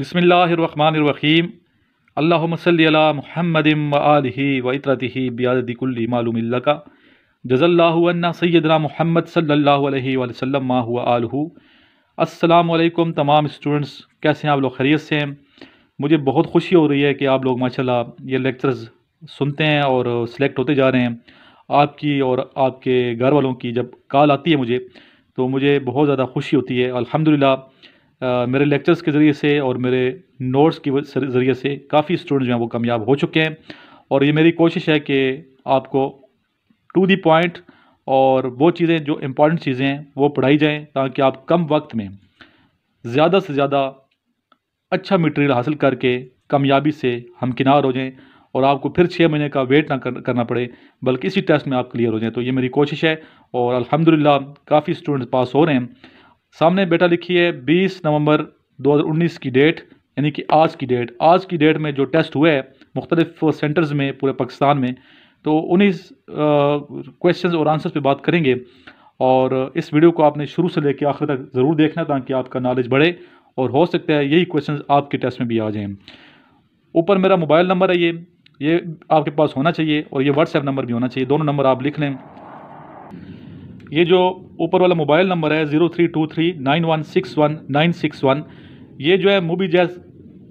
بسم اللہ الرحمن الرحیم اللہم صلی اللہ محمد و و آلہ اطرتہ بیادت کل معلوم کا جز اللہ انہ سیدنا محمد صلی اللہ علیہ وسلم ما ہوا آلہ السلام علیکم تمام اسٹوڈنٹس کیسے ہیں آپ لوگ خیریت سے ہیں مجھے بہت خوشی ہو رہی ہے کہ آپ لوگ ماشاءاللہ یہ لیکچرز سنتے ہیں اور سلیکٹ ہوتے جا رہے ہیں آپ کی اور آپ کے گھر والوں کی جب کال آتی ہے مجھے تو مجھے بہت زیادہ خوشی ہوتی ہے الحمدللہ میرے لیکچرز کے ذریعے سے اور میرے نوٹس کی ذریعے سے کافی اسٹوڈنٹ جو ہیں وہ کامیاب ہو چکے ہیں اور یہ میری کوشش ہے کہ آپ کو ٹو دی پوائنٹ اور وہ چیزیں جو امپورٹنٹ چیزیں ہیں وہ پڑھائی جائیں تاکہ آپ کم وقت میں زیادہ سے زیادہ اچھا مٹیریل حاصل کر کے کامیابی سے ہمکنار ہو جائیں اور آپ کو پھر چھ مہینے کا ویٹ نہ کرنا پڑے بلکہ اسی ٹیسٹ میں آپ کلیئر ہو جائیں تو یہ میری کوشش ہے اور الحمدللہ کافی اسٹوڈنٹس پاس ہو رہے ہیں سامنے بیٹا لکھی ہے بیس نومبر دو ہزار انیس کی ڈیٹ یعنی کہ آج کی ڈیٹ آج کی ڈیٹ میں جو ٹیسٹ ہوئے ہیں مختلف سینٹرز میں پورے پاکستان میں تو انہیں کوشچنز اور آنسرز پہ بات کریں گے اور اس ویڈیو کو آپ نے شروع سے لے کے آخر تک ضرور دیکھنا تاکہ آپ کا نالج بڑھے اور ہو سکتا ہے یہی کویشچنز آپ کے ٹیسٹ میں بھی آ جائیں اوپر میرا موبائل نمبر ہے یہ یہ آپ کے پاس ہونا چاہیے اور یہ واٹس ایپ نمبر بھی ہونا چاہیے دونوں نمبر آپ لکھ لیں یہ جو اوپر والا موبائل نمبر ہے zero three two three nine one six one nine six one یہ جو ہے موبی جیز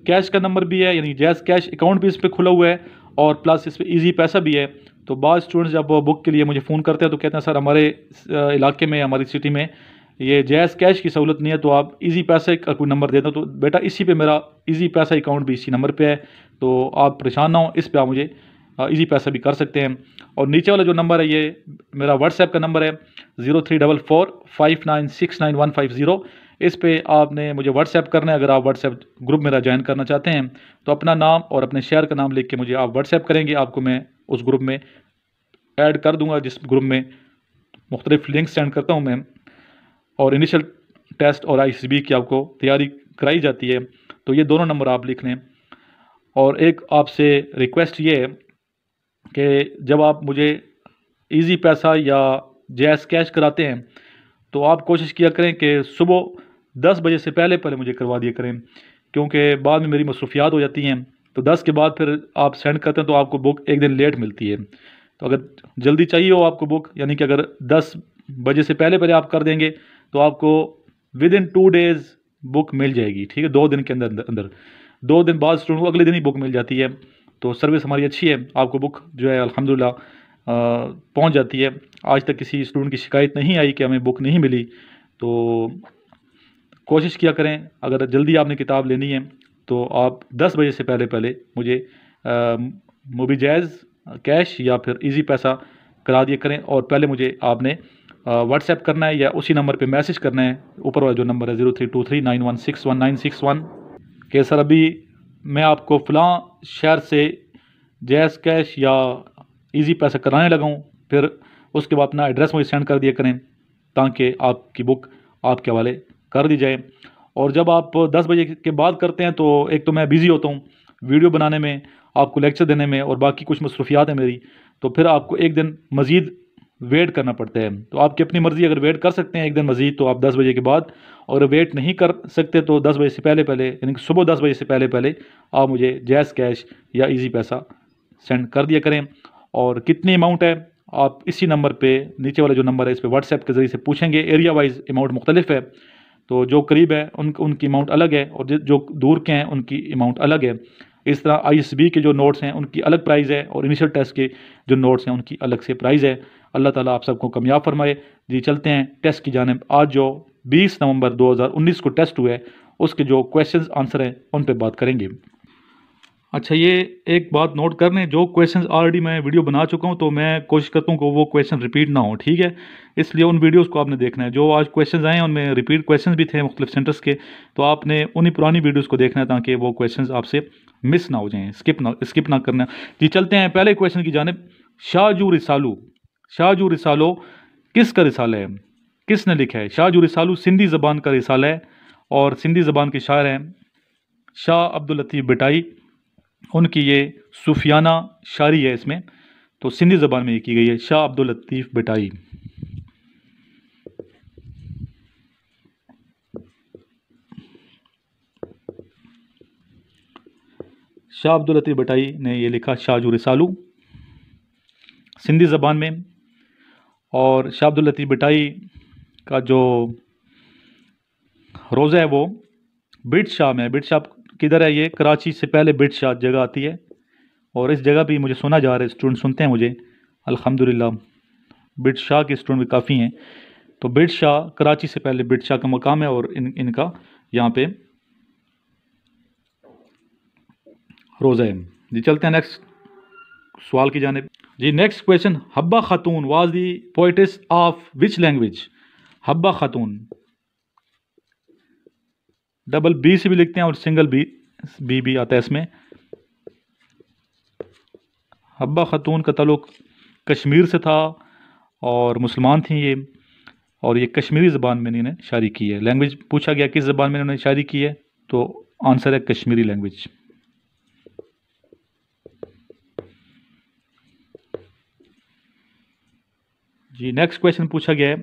کیش کا نمبر بھی ہے یعنی جیز کیش اکاؤنٹ بھی اس پہ کھلا ہوا ہے اور پلس اس پہ ایزی پیسہ بھی ہے تو بعض اسٹوڈنٹس جب وہ بک کے لیے مجھے فون کرتے ہیں تو کہتے ہیں سر ہمارے علاقے میں ہماری سٹی میں یہ جیز کیش کی سہولت نہیں ہے تو آپ ایزی پیسے کا کوئی نمبر دے دو تو بیٹا اسی پہ میرا ایزی پیسہ اکاؤنٹ بھی اسی نمبر پہ ہے تو آپ پریشان نہ ہوں اس پہ آپ مجھے ایزی پیسہ بھی کر سکتے ہیں اور نیچے والا جو نمبر ہے یہ میرا واٹس ایپ کا نمبر ہے zero three double four five nine six nine one five zero اس پہ آپ نے مجھے واٹس ایپ کرنا ہے اگر آپ واٹس ایپ گروپ میرا جوائن کرنا چاہتے ہیں تو اپنا نام اور اپنے شہر کا نام لکھ کے مجھے آپ واٹس ایپ کریں گے آپ کو میں اس گروپ میں ایڈ کر دوں گا جس گروپ میں مختلف لنک سینڈ کرتا ہوں میں اور انیشل ٹیسٹ اور آئی سی بی کی آپ کو تیاری کرائی جاتی ہے تو یہ دونوں نمبر آپ لکھ لیں اور ایک آپ سے ریکویسٹ یہ ہے کہ جب آپ مجھے ایزی پیسہ یا جیس کیش کراتے ہیں تو آپ کوشش کیا کریں کہ صبح دس بجے سے پہلے پہلے مجھے کروا دیا کریں کیونکہ بعد میں میری مصروفیات ہو جاتی ہیں تو دس کے بعد پھر آپ سینڈ کرتے ہیں تو آپ کو بک ایک دن لیٹ ملتی ہے تو اگر جلدی چاہیے ہو آپ کو بک یعنی کہ اگر دس بجے سے پہلے پہلے آپ کر دیں گے تو آپ کو within two days book مل جائے گی ٹھیک ہے دو دن کے اندر اندر دو دن بعد اسٹوڈنٹ کو اگلے دن ہی بک مل جاتی ہے تو سروس ہماری اچھی ہے آپ کو بک جو ہے الحمدللہ للہ پہنچ جاتی ہے آج تک کسی اسٹوڈنٹ کی شکایت نہیں آئی کہ ہمیں بک نہیں ملی تو کوشش کیا کریں اگر جلدی آپ نے کتاب لینی ہے تو آپ دس بجے سے پہلے پہلے مجھے موبی جائز کیش یا پھر ایزی پیسہ کرا دیا کریں اور پہلے مجھے آپ نے واٹس ایپ کرنا ہے یا اسی نمبر پہ میسج کرنا ہے اوپر والا جو نمبر ہے zero three two three nine one six one nine six one کہ سر ابھی میں آپ کو فلاں شہر سے جیز کیش یا ایزی پیسہ کرانے لگا ہوں پھر اس کے بعد اپنا ایڈریس مجھے سینڈ کر دیا کریں تاکہ آپ کی بک آپ کے حوالے کر دی جائے اور جب آپ دس بجے کے بعد کرتے ہیں تو ایک تو میں بیزی ہوتا ہوں ویڈیو بنانے میں آپ کو لیکچر دینے میں اور باقی کچھ مصروفیات ہیں میری تو پھر آپ کو ایک دن مزید ویٹ کرنا پڑتا ہے تو آپ کی اپنی مرضی اگر ویٹ کر سکتے ہیں ایک دن مزید تو آپ دس بجے کے بعد اور ویٹ نہیں کر سکتے تو دس بجے سے پہلے پہلے یعنی صبح دس بجے سے پہلے پہلے آپ مجھے جیس کیش یا ایزی پیسہ سینڈ کر دیا کریں اور کتنی اماؤنٹ ہے آپ اسی نمبر پہ نیچے والے جو نمبر ہے اس پہ واٹس ایپ کے ذریعے سے پوچھیں گے ایریا وائز اماؤنٹ مختلف ہے تو جو قریب ہے ان کی اماؤنٹ الگ ہے اور جو دور کے ہیں ان کی اماؤنٹ الگ ہے اس طرح آئی ایس بی کے جو نوٹس ہیں ان کی الگ پرائز ہے اور انیشیل ٹیسٹ کے جو نوٹس ہیں ان کی الگ سے پرائز ہے اللہ تعالیٰ آپ سب کو کمیاب فرمائے جی چلتے ہیں ٹیسٹ کی جانب آج جو بیس نومبر دو ہزار انیس کو ٹیسٹ ہوئے اس کے جو کویشچنز آنسر ہیں ان پہ بات کریں گے اچھا یہ ایک بات نوٹ کرنے جو کویشچنز آلریڈی میں ویڈیو بنا چکا ہوں تو میں کوشش کرتا ہوں کہ وہ کویشچن ریپیٹ نہ ہوں ٹھیک ہے اس لیے ان ویڈیوز کو آپ نے دیکھنا ہے جو آج کویشچنز آئے ہیں ان میں ریپیٹ کویشچنز بھی تھے مختلف سینٹرز کے تو آپ نے انہی پرانی ویڈیوز کو دیکھنا ہے تاکہ وہ کویشچنز آپ سے مس نہ ہو جائیں اسکپ نہ اسکپ نہ کرنا جی چلتے ہیں پہلے کویشچن کی جانب شاہ جو رسالو شاہ جو رسالو کس کا رسالہ ہے کس نے لکھا ہے شاہ جو رسالو سندھی زبان کا رسالہ ہے اور سندھی زبان کے شاعر ہیں شاہ عبداللطیف بٹائی ان کی یہ صوفیانہ شاعری ہے اس میں تو سندھی زبان میں یہ کی گئی ہے شاہ عبداللطیف بٹائی شاہ عبداللطیف بٹائی نے یہ لکھا شاہ جو رسالو سندھی زبان میں اور شاہ عبداللطیف بٹائی کا جو روزہ ہے وہ بٹ شاہ میں بٹ شاہ کدھر ہے یہ کراچی سے پہلے بٹ شاہ جگہ آتی ہے اور اس جگہ بھی مجھے سنا جا رہا ہے اسٹوڈنٹ سنتے ہیں مجھے الحمد للہ بٹ شاہ کے اسٹوڈنٹ بھی کافی ہیں تو بٹ شاہ کراچی سے پہلے بٹ شاہ کا مقام ہے اور ان کا یہاں پہ روزہ ہے جی چلتے ہیں نیکسٹ سوال کی جانب جی next question Habba Khatoon was the poets of which language Habba Khatoon double B سے بھی لکھتے ہیں اور سنگل بی بی آتا ہے اس میں حبہ خاتون کا تعلق کشمیر سے تھا اور مسلمان تھیں یہ اور یہ کشمیری زبان میں انہیں شاعری کی ہے لینگویج پوچھا گیا کس زبان میں انہوں نے شاعری کی ہے تو آنسر ہے کشمیری لینگویج جی نیکسٹ کویشچن پوچھا گیا ہے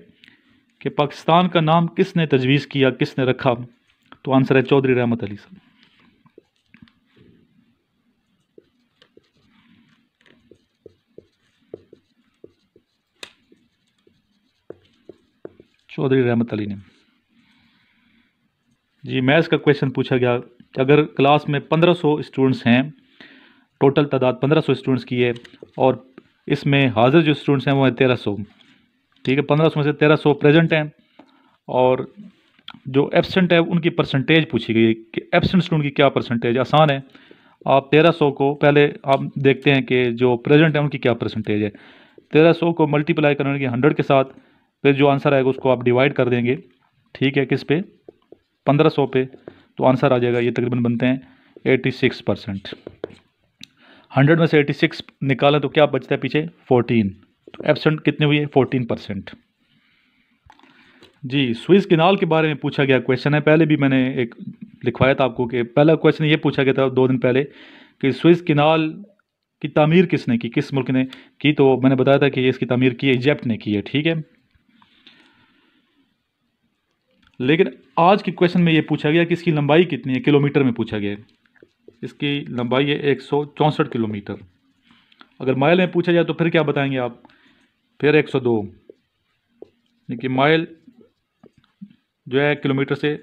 کہ پاکستان کا نام کس نے تجویز کیا کس نے رکھا تو آنسر ہے چودھری رحمت علی صاحب چودری رحمت علی نے جی میتھس کا کوشچن پوچھا گیا کہ اگر کلاس میں پندرہ سو اسٹوڈنٹس ہیں ٹوٹل تعداد پندرہ سو اسٹوڈنٹس کی ہے اور اس میں حاضر جو اسٹوڈنٹس ہیں وہ ہیں تیرہ سو ٹھیک ہے پندرہ سو میں سے تیرہ سو پریزنٹ ہیں اور جو ایبسنٹ ہے ان کی پرسنٹیج پوچھی گئی ہے کہ ایبسنٹ اسٹوڈنٹ کی کیا پرسنٹیج آسان ہے آپ تیرہ سو کو پہلے آپ دیکھتے ہیں کہ جو پریزنٹ ہے ان کی کیا پرسنٹیج ہے تیرہ سو کو ملٹیپلائی کرنے کی ہنڈریڈ کے ساتھ پھر جو آنسر آئے گا اس کو آپ ڈیوائڈ کر دیں گے ٹھیک ہے کس پہ پندرہ سو پہ تو آنسر آ جائے گا یہ تقریباً بنتے ہیں ایٹی سکس پرسنٹ ہنڈریڈ میں سے ایٹی سکس نکالیں تو کیا بچتا ہے پیچھے فورٹین تو ایبسنٹ کتنے ہوئی ہے فورٹین پرسینٹ جی سوئس کنال کے بارے میں پوچھا گیا کویشچن ہے پہلے بھی میں نے ایک لکھوایا تھا آپ کو کہ پہلا کویشچن یہ پوچھا گیا تھا دو دن پہلے کہ سوئس کنال کی تعمیر کس نے کی کس ملک نے کی تو میں نے بتایا تھا کہ اس کی تعمیر کی ایجپٹ نے کی ہے ٹھیک ہے لیکن آج کی کویشچن میں یہ پوچھا گیا کہ اس کی لمبائی کتنی ہے کلومیٹر میں پوچھا گیا اس کی لمبائی ہے ایک سو چونسٹھ کلو میٹر اگر مائل میں پوچھا جائے تو پھر کیا بتائیں گے آپ پھر ایک سو دو یعنی مائل جو ہے کلو میٹر سے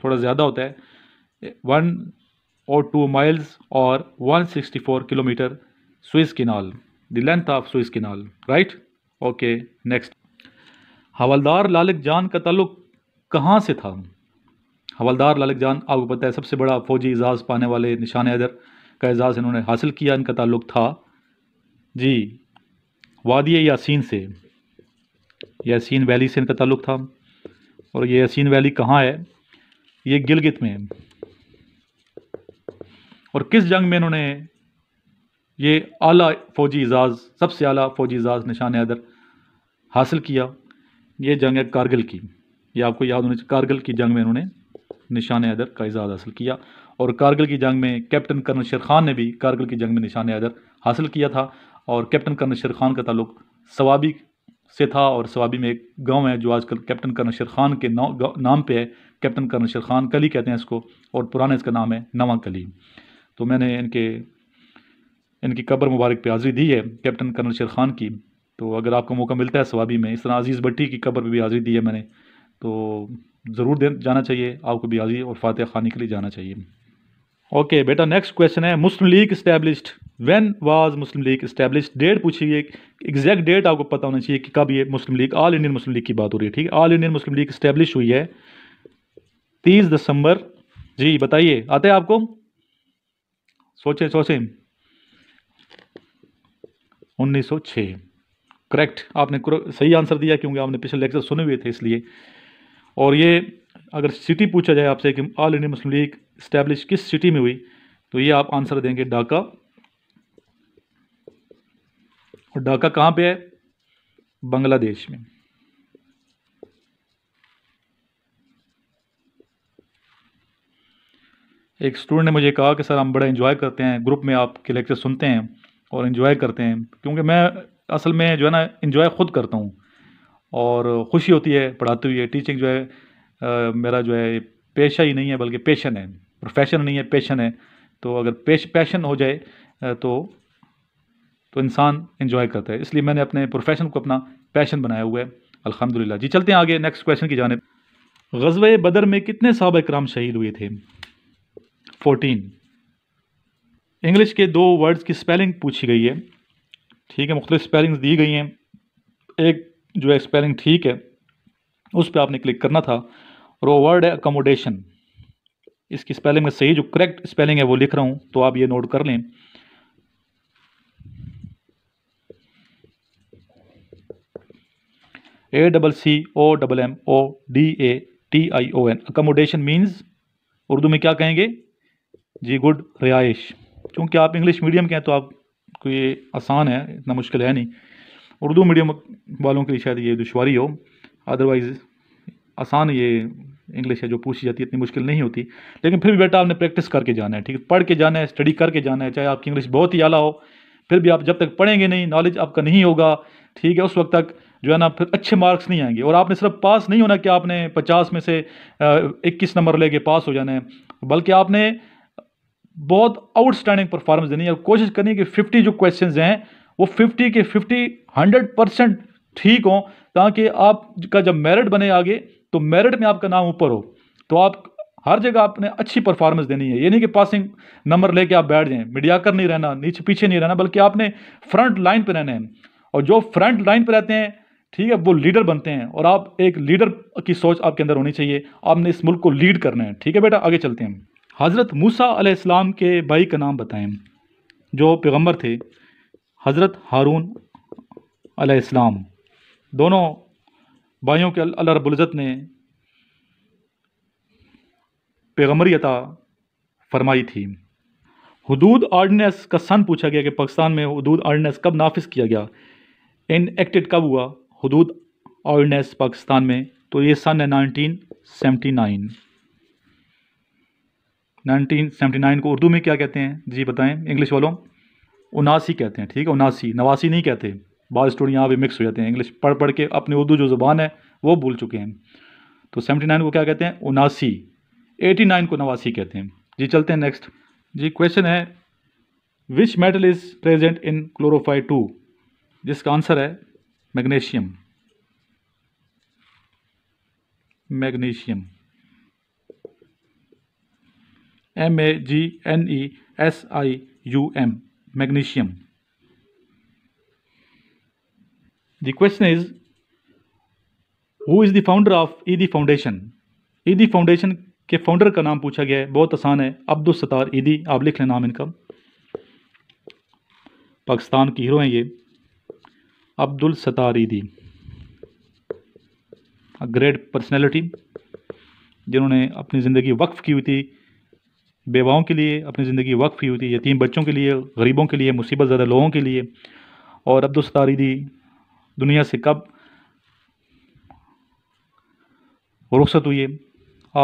تھوڑا زیادہ ہوتا ہے ون اور ٹو مائلز اور one sixty four kilometre Suez canal the length of Suez canal right okay next حوالدار لالک جان کا تعلق کہاں سے تھا حوالدار لالک جان آپ کو پتہ ہے سب سے بڑا فوجی اعزاز پانے والے نشان ادر کا اعزاز انہوں نے حاصل کیا ان کا تعلق تھا جی وادی یاسین سے یاسین ویلی سے ان کا تعلق تھا اور یہ حسین ویلی کہاں ہے یہ گلگت میں ہے اور کس جنگ میں انہوں نے یہ اعلیٰ فوجی اعزاز سب سے اعلیٰ فوجی اعزاز نشان حیدر حاصل کیا یہ جنگ ہے کارگل کی یہ آپ کو یاد ہونی چاہیے کارگل کی جنگ میں انہوں نے نشان حیدر کا اعزاز حاصل کیا اور کارگل کی جنگ میں کیپٹن کرنل شیر خان نے بھی کارگل کی جنگ میں نشان حیدر حاصل کیا تھا اور کیپٹن کرنل شیر خان کا تعلق ثوابی سیتھا اور سوابی میں ایک گاؤں ہے جو آج کل کیپٹن کرن شیر خان کے نام پہ ہے کیپٹن کرن شیر خان کلی کہتے ہیں اس کو اور پرانا اس کا نام ہے نواں کلی تو میں نے ان کے ان کی قبر مبارک پہ حاضری دی ہے کیپٹن کرن شیر خان کی تو اگر آپ کو موقع ملتا ہے سوابی میں اس طرح عزیز بٹی کی قبر پہ بھی حاضری دی ہے میں نے تو ضرور جانا چاہیے آپ کو بھی حاضری اور فاتح خانی کے لیے جانا چاہیے اوکے بیٹا نیکسٹ کوشن ہے Muslim League established when was Muslim League established date پوچھیے ایگزیکٹ ڈیٹ آپ کو پتا ہونا چاہیے کہ کب یہ مسلم لیگ آل انڈین مسلم لیگ کی بات ہو رہی ہے ٹھیک آل انڈین مسلم لیگ اسٹیبلش ہوئی ہے تیس دسمبر جی بتائیے آتے آپ کو سوچیں سوچیں انیس سو چھ کریکٹ آپ نے صحیح آنسر دیا کیونکہ آپ نے پچھلے لیکچر سنے ہوئے تھے اس لیے اور یہ اگر سٹی پوچھا جائے آپ سے کہ آل انڈیا مسلم لیگ اسٹیبلش کس سٹی میں ہوئی تو یہ آپ آنسر دیں گے ڈھاکہ ڈھاکہ کہاں پہ ہے بنگلہ دیش میں ایک اسٹوڈنٹ نے مجھے کہا کہ سر ہم بڑا انجوائے کرتے ہیں گروپ میں آپ کے لیکچر سنتے ہیں اور انجوائے کرتے ہیں کیونکہ میں اصل میں جو ہے نا انجوائے خود کرتا ہوں اور خوشی ہوتی ہے پڑھاتے ہوئے ٹیچنگ جو ہے میرا جو ہے پیشہ ہی نہیں ہے بلکہ پیشن ہے پروفیشن نہیں ہے پیشن ہے تو اگر پیش پیشن ہو جائے تو تو انسان انجوائے کرتا ہے اس لیے میں نے اپنے پروفیشن کو اپنا پیشن بنایا ہوا ہے الحمد للہ جی چلتے ہیں آگے نیکسٹ کویشچن کی جانب غزوہ بدر میں کتنے صحابہ اکرام شہید ہوئے تھے فورٹین انگلش کے دو ورڈز کی سپیلنگ پوچھی گئی ہے ٹھیک ہے مختلف سپیلنگز دی گئی ہیں ایک جو ہے سپیلنگ ٹھیک ہے اس پہ آپ نے کلک کرنا تھا اور وہ ورڈ ہے اکوموڈیشن اس کی اسپیلنگ میں صحیح جو کریکٹ اسپیلنگ ہے وہ لکھ رہا ہوں تو آپ یہ نوٹ کر لیں A double C O double M O D A T I O N accommodation means Urdu میں کیا کہیں گے جی گڈ رہائش کیونکہ آپ انگلش میڈیم کہیں تو آپ کو یہ آسان ہے اتنا مشکل ہے نہیں اردو میڈیم والوں کے لیے شاید یہ دشواری ہو ادروائز آسان یہ انگلش ہے جو پوچھی جاتی ہے اتنی مشکل نہیں ہوتی لیکن پھر بھی بیٹا آپ نے پریکٹس کر کے جانا ہے ٹھیک ہے پڑھ کے جانا ہے اسٹڈی کر کے جانا ہے چاہے آپ کی انگلش بہت ہی اعلیٰ ہو پھر بھی آپ جب تک پڑھیں گے نہیں نالج آپ کا نہیں ہوگا ٹھیک ہے اس وقت تک جو ہے نا پھر اچھے مارکس نہیں آئیں گے اور آپ نے صرف پاس نہیں ہونا کہ آپ نے پچاس میں سے اکیس نمبر لے کے پاس ہو جانا ہے بلکہ آپ نے بہت آؤٹ اسٹینڈنگ پرفارمنس دینی ہے اور کوشش کرنی ہے کہ ففٹی جو کویشچنز ہیں وہ ففٹی کے ففٹی ہنڈریڈ پرسینٹ ٹھیک ہوں تاکہ آپ کا جب میرٹ بنے آگے تو میرٹ میں آپ کا نام اوپر ہو تو آپ ہر جگہ آپ نے اچھی پرفارمنس دینی ہے یہ نہیں کہ پاسنگ نمبر لے کے آپ بیٹھ جائیں میڈیا کر نہیں رہنا نیچے پیچھے نہیں رہنا بلکہ آپ نے فرنٹ لائن پہ رہنا ہے اور جو فرنٹ لائن پہ رہتے ہیں ٹھیک ہے وہ لیڈر بنتے ہیں اور آپ ایک لیڈر کی سوچ آپ کے اندر ہونی چاہیے آپ نے اس ملک کو لیڈ کرنا ہے ٹھیک ہے بیٹا آگے چلتے ہیں حضرت موسیٰ علیہ السلام کے بھائی کا نام بتائیں جو پیغمبر تھے حضرت ہارون علیہ السلام دونوں بھائیوں کے اللہ رب العزت نے پیغمبری عطا فرمائی تھی حدود آرڈیننس کا سن پوچھا گیا کہ پاکستان میں حدود آرڈیننس کب نافذ کیا گیا ان ایکٹڈ کب ہوا حدود آرڈیننس پاکستان میں تو یہ سن ہے nineteen seventy nine nineteen seventy nine کو اردو میں کیا کہتے ہیں جی بتائیں انگلش والوں اناسی کہتے ہیں ٹھیک ہے اناسی نواسی نہیں کہتے بعض اسٹوڈنٹ یہاں پہ مکس ہو جاتے ہیں انگلش پڑھ پڑھ کے اپنی اردو جو زبان ہے وہ بھول چکے ہیں تو سیونٹی نائن کو کیا کہتے ہیں اناسی ایٹی نائن کو نواسی کہتے ہیں جی چلتے ہیں نیکسٹ جی کویشچن ہے which metal is present in chlorophyll two جس کا آنسر ہے magnesium magnesium M A G N E S I U M magnesium The question is who is the founder of ED foundation? ED foundation کے founder کا نام پوچھا گیا ہے بہت آسان ہے عبدالستار e آپ لکھ لیں نام ان کا پاکستان کی ہیرو ہیں یہ عبد الستار ایدی گریٹ پرسنالٹی جنہوں نے اپنی زندگی وقف کی ہوئی تھی بیواؤں کے لیے اپنی زندگی وقف کی ہوئی تھی یتیم بچوں کے لیے غریبوں کے لیے مصیبت زیادہ لوگوں کے لیے اور عبدالستار ایدی e دنیا سے کب رخصت ہوئی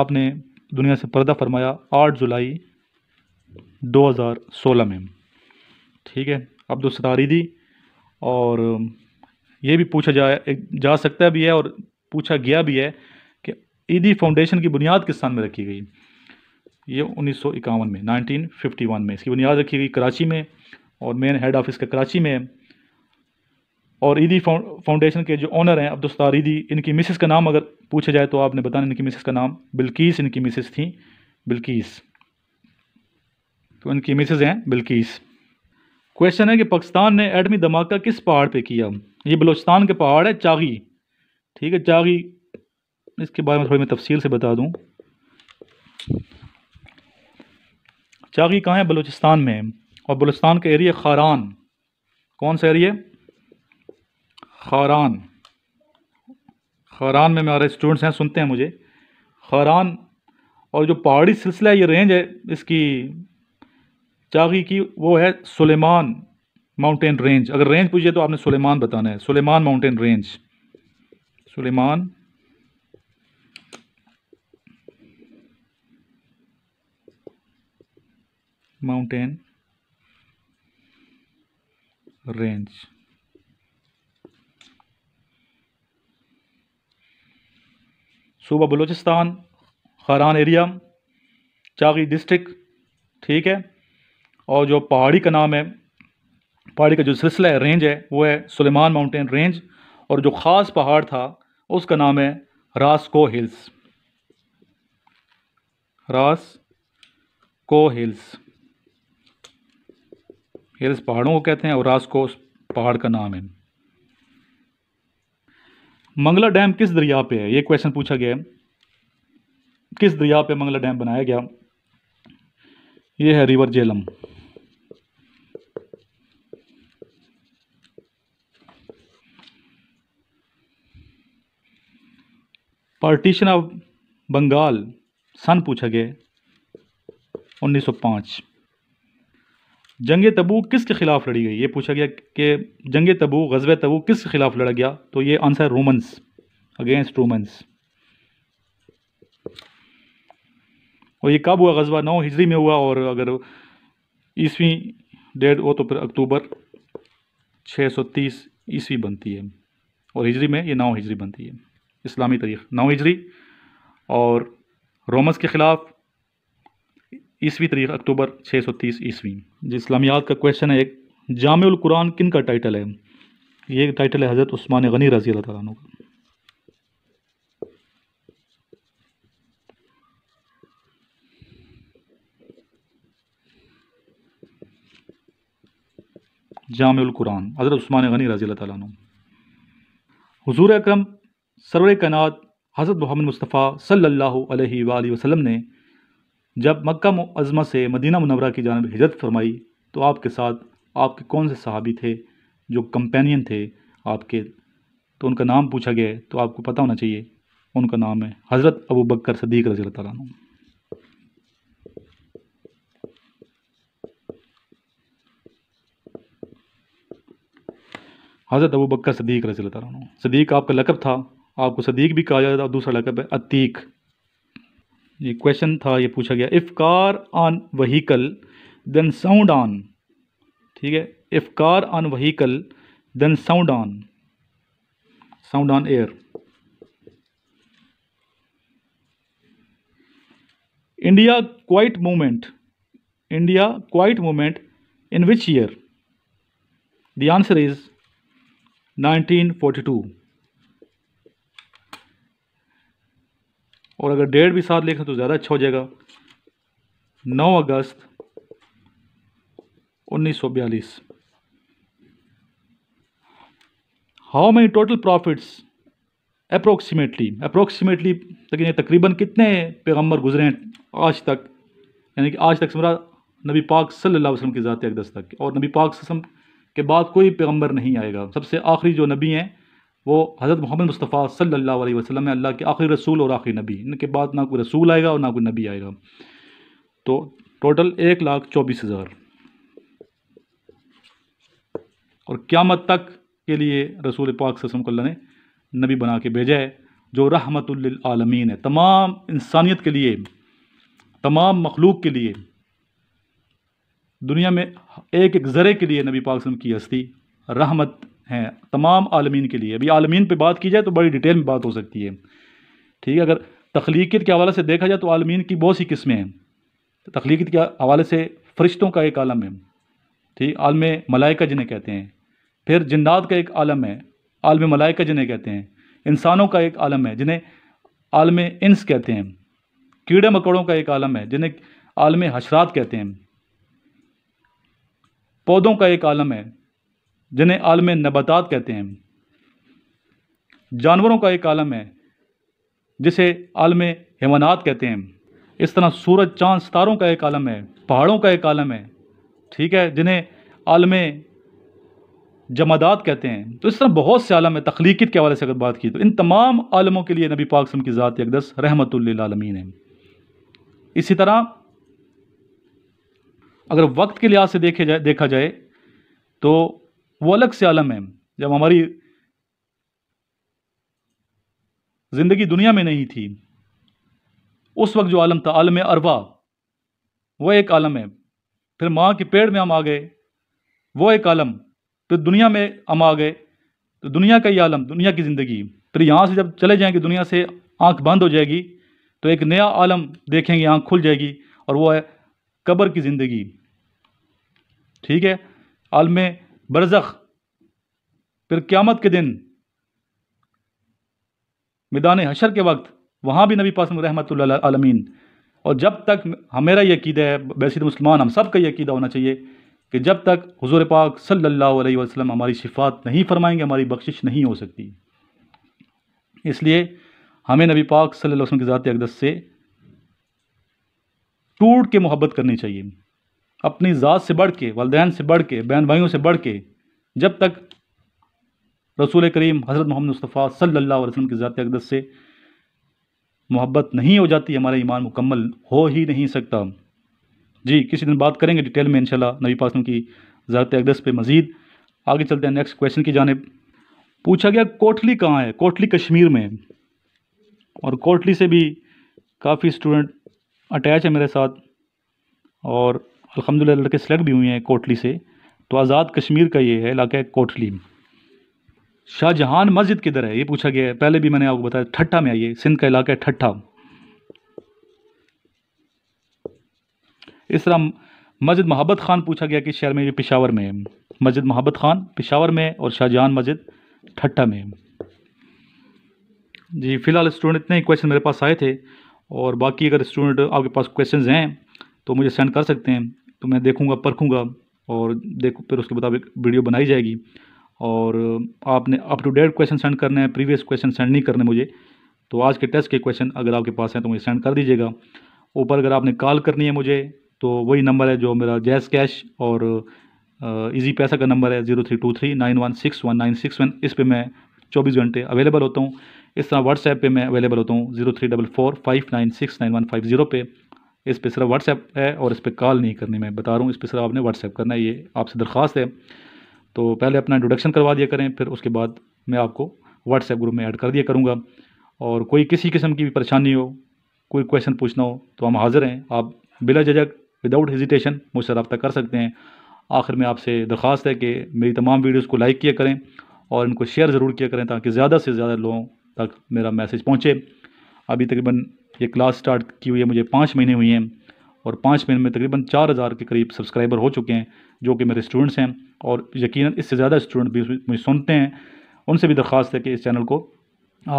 آپ نے دنیا سے پردہ فرمایا آٹھ جولائی دو ہزار سولہ میں ٹھیک ہے عبدالصدار دی اور یہ بھی پوچھا جا سکتا بھی ہے اور پوچھا گیا بھی ہے کہ عیدی فاؤنڈیشن کی بنیاد کس میں رکھی گئی یہ انیس سو اکاون میں نائنٹین ففٹی ون میں اس کی بنیاد رکھی گئی کراچی میں اور مین ہیڈ آفس کا کراچی میں ہے اور عیدی فاؤنڈیشن کے جو اونر ہیں عبدالستار عیدی ان کی مسز کا نام اگر پوچھا جائے تو آپ نے بتانا ان کی مسز کا نام بلکیس ان کی مسز تھیں بلکیس تو ان کی مسز ہیں بلکیس کویشچن ہے کہ پاکستان نے ایڈمی دھماکہ کس پہاڑ پہ کیا یہ بلوچستان کے پہاڑ ہے چاغی ٹھیک ہے چاغی اس کے بارے میں تھوڑی میں تفصیل سے بتا دوں چاغی کہاں ہے بلوچستان میں اور بلوچستان کا ایریے خاران کون سا ایریا ہے خوران خوران میں ہمارے اسٹوڈنٹس ہیں سنتے ہیں مجھے خوران اور جو پہاڑی سلسلہ یہ رینج ہے اس کی چاغی کی وہ ہے سلیمان ماؤنٹین رینج اگر رینج پوچھیے تو آپ نے سلیمان بتانا ہے Sulaiman mountain range Sulaiman mountain range صوبہ بلوچستان خران ایریا چاغی ڈسٹرک ٹھیک ہے اور جو پہاڑی کا نام ہے پہاڑی کا جو سلسلہ ہے رینج ہے وہ ہے سلیمان ماؤنٹین رینج اور جو خاص پہاڑ تھا اس کا نام ہے راس کو راس کو ہلز ہلز پہاڑوں کو کہتے ہیں اور راس کو اس پہاڑ کا نام ہے منگلہ ڈیم کس دریا پہ ہے یہ کوشچن پوچھا گیا ہے کس دریا پہ منگلہ ڈیم بنایا گیا یہ ہے river Jhelum partition of Bengal سن پوچھا گیا انیس سو پانچ جنگ تبو کس کے خلاف لڑی گئی یہ پوچھا گیا کہ جنگ تبو غزوہ تبو کس کے خلاف لڑا گیا تو یہ آنسر رومنس اگینسٹ رومنس اور یہ کب ہوا غزوہ نو ہجری میں ہوا اور اگر عیسویں ڈیٹ ہو تو پھر اکتوبر چھ سو تیس عیسوی بنتی ہے اور ہجری میں یہ نو ہجری بنتی ہے اسلامی تاریخ نو ہجری اور رومنس کے خلاف عیسوی تاریخ اکتوبر چھ سو تیس عیسوی جی اسلامیات کا کویشچن ہے ایک جامع القرآن کن کا ٹائٹل ہے یہ ٹائٹل ہے حضرت عثمان غنی رضی اللہ تعالیٰ عنہ کا جامع القرآن حضرت عثمان غنی رضی اللہ تعالیٰ عنہ حضور اکرم سرور کائنات حضرت محمد مصطفیٰ صلی اللہ علیہ وآلہ وسلم نے جب مکہ معظمہ سے مدینہ منورہ کی جانب ہجرت فرمائی تو آپ کے ساتھ آپ کے کون سے صحابی تھے جو کمپینین تھے آپ کے تو ان کا نام پوچھا گیا تو آپ کو پتہ ہونا چاہیے ان کا نام ہے حضرت ابو بکر صدیق رضی اللہ تعالیٰ عنہ حضرت ابو بکر صدیق رضی اللہ تعالیٰ عنہ صدیق آپ کا لقب تھا آپ کو صدیق بھی کہا جاتا تھا اور دوسرا لقب ہے عتیق یہ کوشچن تھا یہ پوچھا گیا if car on vehicle then sound on ٹھیک ہے if car on vehicle then sound on sound on year India quit movement India quit movement in which year the answer is nineteen forty two اور اگر date بھی ساتھ لکھیں تو زیادہ اچھا ہو جائے گا نو اگست انیس سو بیالیس how many total profits approximately approximately لیکن یہ تقریباً کتنے پیغمبر گزرے ہیں آج تک یعنی کہ آج تک سمرا نبی پاک صلی اللہ علیہ وسلم کی ذات اقدس تک اور نبی پاک صلی اللہ علیہ وسلم کے بعد کوئی پیغمبر نہیں آئے گا سب سے آخری جو نبی ہیں وہ حضرت محمد مصطفیٰ صلی اللہ علیہ وسلم ہے اللہ کے آخری رسول اور آخری نبی ان کے بعد نہ کوئی رسول آئے گا اور نہ کوئی نبی آئے گا تو ٹوٹل ایک لاکھ چوبیس ہزار اور قیامت تک کے لیے رسول پاک صلی اللہ علیہ وسلم کو اللہ نے نبی بنا کے بھیجا ہے جو رحمت للعالمین ہے تمام انسانیت کے لیے تمام مخلوق کے لیے دنیا میں ایک ایک ذرے کے لیے نبی پاک صلی اللہ علیہ وسلم کی ہستی رحمت ہیں تمام عالمین کے لیے ابھی عالمین پہ بات کی جائے تو بڑی ڈیٹیل میں بات ہو سکتی ہے ٹھیک ہے اگر تخلیقیت کے حوالے سے دیکھا جائے تو عالمین کی بہت سی قسمیں ہیں تخلیقیت کے حوالے سے فرشتوں کا ایک عالم ہے ٹھیک عالم ملائکہ جنہیں کہتے ہیں پھر جنات کا ایک عالم ہے عالم ملائکہ جنہیں کہتے ہیں انسانوں کا ایک عالم ہے جنہیں عالم انس کہتے ہیں کیڑے مکوڑوں کا ایک عالم ہے جنہیں عالم حشرات کہتے ہیں پودوں کا ایک عالم ہے جنہیں عالم نباتات کہتے ہیں جانوروں کا ایک عالم ہے جسے عالم حیوانات کہتے ہیں اس طرح سورج چاند ستاروں کا ایک عالم ہے پہاڑوں کا ایک عالم ہے ٹھیک ہے جنہیں عالم جمادات کہتے ہیں تو اس طرح بہت سے عالم ہے تخلیقیت کے حوالے سے اگر بات کی تو ان تمام عالموں کے لیے نبی پاک پاکسم کی ذات اقدس رحمت اللہ عالمین اسی طرح اگر وقت کے لحاظ سے دیکھے جائے دیکھا جائے تو وہ الگ سے عالم ہے جب ہماری زندگی دنیا میں نہیں تھی اس وقت جو عالم تھا عالم اربا وہ ایک عالم ہے پھر ماں کے پیڑ میں ہم آ گئے وہ ایک عالم پھر دنیا میں ہم آ گئے تو دنیا کا یہ عالم دنیا کی زندگی پھر یہاں سے جب چلے جائیں گے دنیا سے آنکھ بند ہو جائے گی تو ایک نیا عالم دیکھیں گے آنکھ کھل جائے گی اور وہ ہے قبر کی زندگی ٹھیک ہے عالم برزخ پھر قیامت کے دن میدان حشر کے وقت وہاں بھی نبی پاسم رحمۃ اللہ عالمین اور جب تک ہمارا یہ عقیدہ ہے بحث مسلمان ہم سب کا یہ عقیدہ ہونا چاہیے کہ جب تک حضور پاک صلی اللہ علیہ وسلم ہماری شفات نہیں فرمائیں گے ہماری بخشش نہیں ہو سکتی اس لیے ہمیں نبی پاک صلی اللہ علیہ وسلم کی ذات اقدس سے ٹوٹ کے محبت کرنی چاہیے اپنی ذات سے بڑھ کے والدین سے بڑھ کے بہن بھائیوں سے بڑھ کے جب تک رسول کریم حضرت محمد مصطفیٰ صلی اللہ علیہ وسلم کی ذات اقدس سے محبت نہیں ہو جاتی ہمارا ایمان مکمل ہو ہی نہیں سکتا جی کسی دن بات کریں گے ڈیٹیل میں انشاءاللہ نبی پاس کی ذات اقدس پہ مزید آگے چلتے ہیں نیکسٹ کویشن کی جانب پوچھا گیا کوٹلی کہاں ہے کوٹلی کشمیر میں اور کوٹلی سے بھی کافی اسٹوڈنٹ اٹیچ ہے میرے ساتھ اور الحمد للہ لڑکے سلیکٹ بھی ہوئے ہیں کوٹلی سے تو آزاد کشمیر کا یہ ہے علاقہ ہے کوٹلی شاہ جہان مسجد کدھر ہے یہ پوچھا گیا ہے پہلے بھی میں نے آپ کو بتایا ٹھٹھا میں آئیے سندھ کا علاقہ ہے ٹھٹھا اس طرح مسجد محبت خان پوچھا گیا کہ شہر میں یہ پشاور میں ہے مسجد محبت خان پشاور میں اور شاہ جہان مسجد ٹھٹھا میں جی فی الحال اسٹوڈنٹ اتنے ہی کویشچن میرے پاس آئے تھے اور باقی اگر اسٹوڈنٹ آپ کے پاس کویشچنز ہیں تو مجھے سینڈ کر سکتے ہیں تو میں دیکھوں گا پرکھوں گا اور دیکھ پھر اس کے مطابق ویڈیو بنائی جائے گی اور آپ نے up to date question send کرنے ہیں پریویس کویشچن سینڈ نہیں کرنے مجھے تو آج کے ٹیسٹ کے کویشچن اگر آپ کے پاس ہیں تو مجھے سینڈ کر دیجیے گا اوپر اگر آپ نے کال کرنی ہے مجھے تو وہی نمبر ہے جو میرا جیز کیش اور ایزی پیسہ کا نمبر ہے zero three two three nine one six one nine six one اس پہ میں چوبیس گھنٹے اویلیبل ہوتا ہوں اس طرح واٹس ایپ پہ میں اویلیبل ہوتا ہوں zero three double four five nine six nine one five zero پہ اس پہ صرف واٹس ایپ ہے اور اس پہ کال نہیں کرنی میں بتا رہا ہوں اس پہ صرف آپ نے واٹس ایپ کرنا ہے یہ آپ سے درخواست ہے تو پہلے اپنا انٹروڈکشن کروا دیا کریں پھر اس کے بعد میں آپ کو واٹس ایپ گروپ میں ایڈ کر دیا کروں گا اور کوئی کسی قسم کی بھی پریشانی ہو کوئی کویشچن پوچھنا ہو تو ہم حاضر ہیں آپ بلا ججک وداؤٹ ہیزیٹیشن مجھ سے رابطہ کر سکتے ہیں آخر میں آپ سے درخواست ہے کہ میری تمام ویڈیوز کو لائک کیا کریں اور ان کو شیئر ضرور کیا کریں تاکہ زیادہ سے زیادہ لوگوں تک میرا میسج پہنچے ابھی تقریباً یہ کلاس سٹارٹ کی ہوئی ہے مجھے پانچ مہینے ہوئی ہیں اور پانچ مہینے میں تقریباً چار ہزار کے قریب سبسکرائبر ہو چکے ہیں جو کہ میرے اسٹوڈنٹس ہیں اور یقیناً اس سے زیادہ اسٹوڈنٹ بھی مجھے سنتے ہیں ان سے بھی درخواست ہے کہ اس چینل کو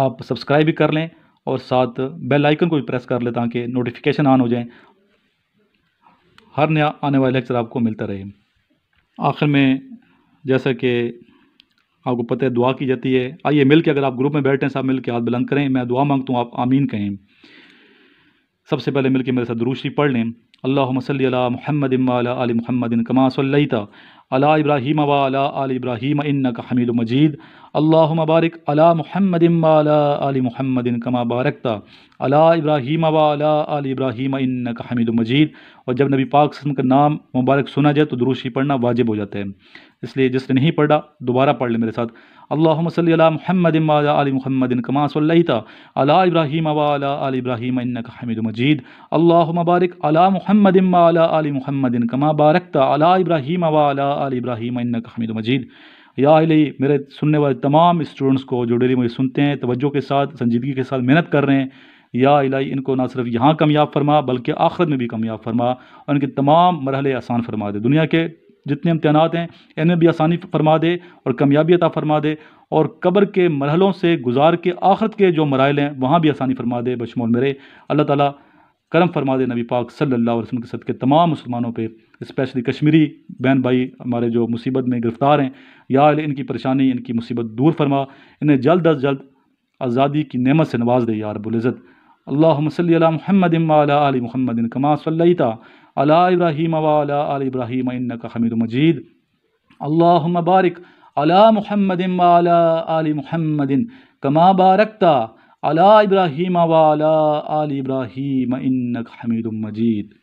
آپ سبسکرائب بھی کر لیں اور ساتھ بیل آئیکن کو بھی پریس کر لیں تاکہ نوٹیفیکیشن آن ہو جائیں ہر نیا آنے والے لیکچر آپ کو ملتا رہے آخر میں جیسا کہ آپ کو پتہ ہے دعا کی جاتی ہے آئیے مل کے اگر آپ گروپ میں بیٹھے ہیں سب مل کے ہاتھ بلند کریں میں دعا مانگتا ہوں آپ آمین کہیں سب سے پہلے مل کے میرے ساتھ دروشی پڑھ لیں اللہ علی محمد علیہ محمدن قما صلی اللہ تہ علّہ ابراہیم الٰٰ آل ابراہیم انکا حمید مجید اللہ مبارک محمد محمدموال آل محمد کما بارکتا علی تہ علّہ ابراہیم الا آل ابراہیم انکا حمید مجید اور جب نبی پاک صلی اللہ علیہ وسلم کا نام مبارک سنا جائے تو دروشی پڑھنا واجب ہو جاتا ہے اس لیے جس نے نہیں پڑھا دوبارہ پڑھ لے میرے ساتھ اللہ مسلیٰ محمد عل محمدن کاما صلی اللہ تہ ابراہیم اوالا علی ابراہیم حمید مجید اللہ مبارک علی محمد عالٰ عل محمدن کمہ بارک تہ ابراہیم اوالا علی ابراہیم حمید مجید یا علی میرے سننے والے تمام اسٹوڈنٹس کو جو ڈیلی مجھے سنتے ہیں توجہ کے ساتھ سنجیدگی کے ساتھ محنت کر رہے ہیں یا الہی ان کو نہ صرف یہاں کمیاب فرما بلکہ آخرت میں بھی کمیاب فرما اور ان کے تمام مرحلے آسان فرما دے دنیا کے جتنے امتحانات ہیں ان میں بھی آسانی فرما دے اور کامیابی عطا فرما دے اور قبر کے مرحلوں سے گزار کے آخرت کے جو مرائل ہیں وہاں بھی آسانی فرما دے بشمول میرے اللہ تعالیٰ کرم فرما دے نبی پاک صلی اللہ علیہ وسلم کے صدقے تمام مسلمانوں پہ اسپیشلی کشمیری بہن بھائی ہمارے جو مصیبت میں گرفتار ہیں یا ان کی پریشانی ان کی مصیبت دور فرما انہیں جلد از جلد آزادی کی نعمت سے نواز دے یا رب العزت مسلی علی محمد علیہ محمد کما صلی اللہ علا ابراہیم وعلا آل ابراہیم انکا حمید مجید اللہم بارک علام محمد وعلا آل محمد کما بارکتا عل ابراہیم وعلا آل ابراہیم انکا حمید مجید